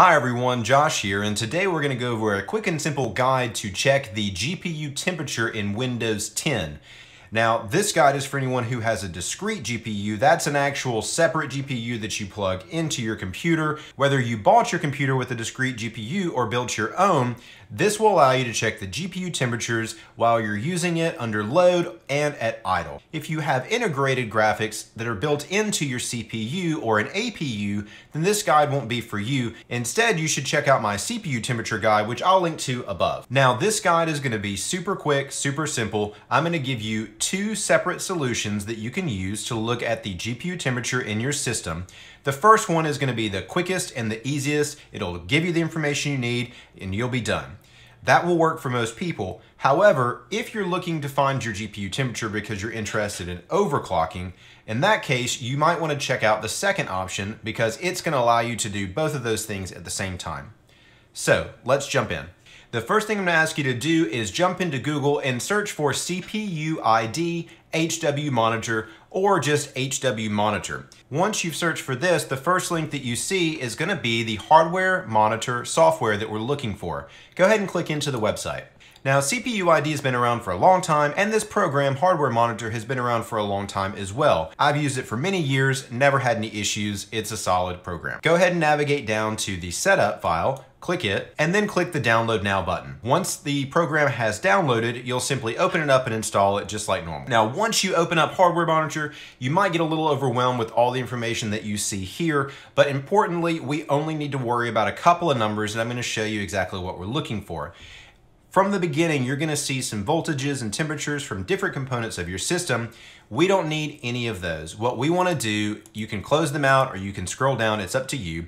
Hi everyone, Josh here, and today we're going to go over a quick and simple guide to check the GPU temperature in Windows 10. Now, this guide is for anyone who has a discrete GPU. That's an actual separate GPU that you plug into your computer. Whether you bought your computer with a discrete GPU or built your own, this will allow you to check the GPU temperatures while you're using it under load and at idle. If you have integrated graphics that are built into your CPU or an APU, then this guide won't be for you. Instead, you should check out my CPU temperature guide, which I'll link to above. Now, this guide is gonna be super quick, super simple. I'm gonna give you two separate solutions that you can use to look at the GPU temperature in your system. The first one is gonna be the quickest and the easiest. It'll give you the information you need and you'll be done. That will work for most people. However, if you're looking to find your GPU temperature because you're interested in overclocking, in that case, you might want to check out the second option because it's going to allow you to do both of those things at the same time. So let's jump in. The first thing I'm going to ask you to do is jump into Google and search for CPU ID HW Monitor, or just HW Monitor. Once you've searched for this, the first link that you see is gonna be the hardware monitor software that we're looking for. Go ahead and click into the website. Now, CPUID has been around for a long time, and this program, Hardware Monitor, has been around for a long time as well. I've used it for many years, never had any issues. It's a solid program. Go ahead and navigate down to the setup file, click it, and then click the download now button. Once the program has downloaded, you'll simply open it up and install it just like normal. Now, once you open up Hardware Monitor, you might get a little overwhelmed with all the information that you see here, but importantly, we only need to worry about a couple of numbers, and I'm gonna show you exactly what we're looking for. From the beginning, you're gonna see some voltages and temperatures from different components of your system. We don't need any of those. What we wanna do, you can close them out or you can scroll down, it's up to you.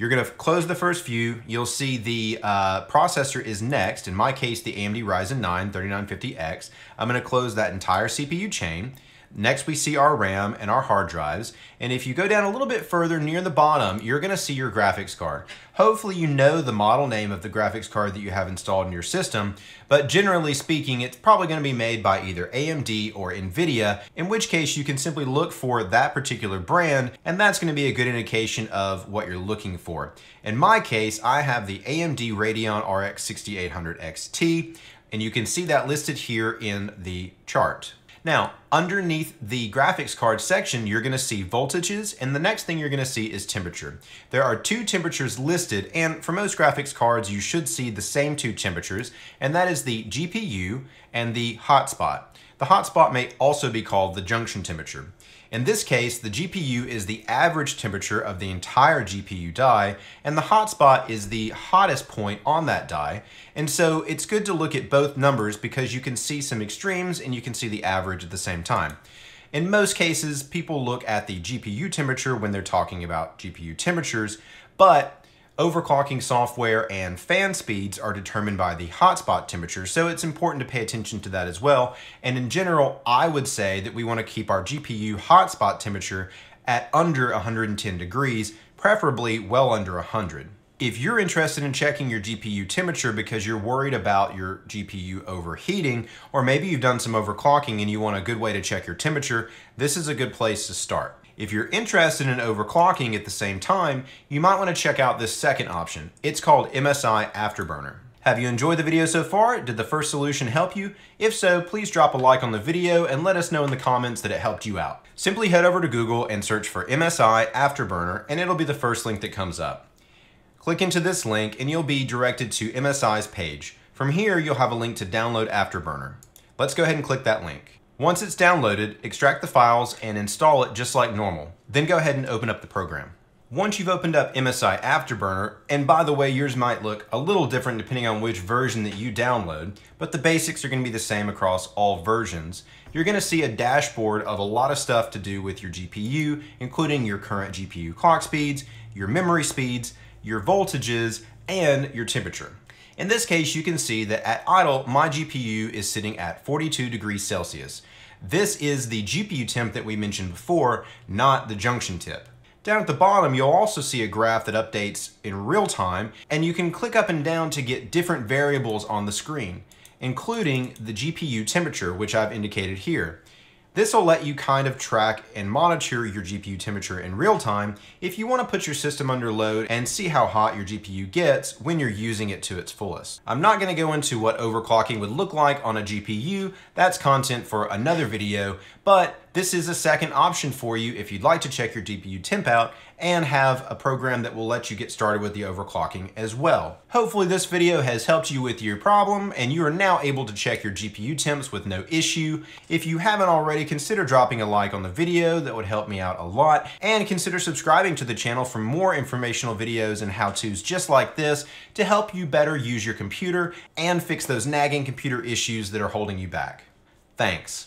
You're gonna close the first view. You'll see the uh, processor is next. In my case, the AMD Ryzen 9 3950X. I'm gonna close that entire CPU chain. Next, we see our RAM and our hard drives. And if you go down a little bit further near the bottom, you're gonna see your graphics card. Hopefully you know the model name of the graphics card that you have installed in your system, but generally speaking, it's probably gonna be made by either AMD or NVIDIA, in which case you can simply look for that particular brand, and that's gonna be a good indication of what you're looking for. In my case, I have the AMD Radeon RX 6800 XT, and you can see that listed here in the chart. Now, underneath the graphics card section, you're gonna see voltages, and the next thing you're gonna see is temperature. There are two temperatures listed, and for most graphics cards, you should see the same two temperatures, and that is the GPU and the hotspot. The hotspot may also be called the junction temperature. In this case, the GPU is the average temperature of the entire GPU die, and the hotspot is the hottest point on that die. And so it's good to look at both numbers because you can see some extremes and you can see the average at the same time. In most cases, people look at the GPU temperature when they're talking about GPU temperatures, but Overclocking software and fan speeds are determined by the hotspot temperature, so it's important to pay attention to that as well. And in general, I would say that we want to keep our GPU hotspot temperature at under 110 degrees, preferably well under 100. If you're interested in checking your GPU temperature because you're worried about your GPU overheating, or maybe you've done some overclocking and you want a good way to check your temperature, this is a good place to start. If you're interested in overclocking at the same time, you might want to check out this second option. It's called MSI Afterburner. Have you enjoyed the video so far? Did the first solution help you? If so, please drop a like on the video and let us know in the comments that it helped you out. Simply head over to Google and search for MSI Afterburner and it'll be the first link that comes up. Click into this link and you'll be directed to MSI's page. From here, you'll have a link to download Afterburner. Let's go ahead and click that link. Once it's downloaded, extract the files and install it just like normal. Then go ahead and open up the program. Once you've opened up MSI Afterburner, and by the way, yours might look a little different depending on which version that you download, but the basics are gonna be the same across all versions. You're gonna see a dashboard of a lot of stuff to do with your GPU, including your current GPU clock speeds, your memory speeds, your voltages, and your temperature. In this case, you can see that at idle, my GPU is sitting at 42 degrees Celsius. This is the GPU temp that we mentioned before, not the junction tip. Down at the bottom, you'll also see a graph that updates in real time, and you can click up and down to get different variables on the screen, including the GPU temperature, which I've indicated here. This will let you kind of track and monitor your GPU temperature in real time if you want to put your system under load and see how hot your GPU gets when you're using it to its fullest. I'm not going to go into what overclocking would look like on a GPU, that's content for another video, but this is a second option for you if you'd like to check your GPU temp out and have a program that will let you get started with the overclocking as well. Hopefully this video has helped you with your problem and you are now able to check your GPU temps with no issue. If you haven't already, consider dropping a like on the video. That would help me out a lot. And consider subscribing to the channel for more informational videos and how-tos just like this to help you better use your computer and fix those nagging computer issues that are holding you back. Thanks.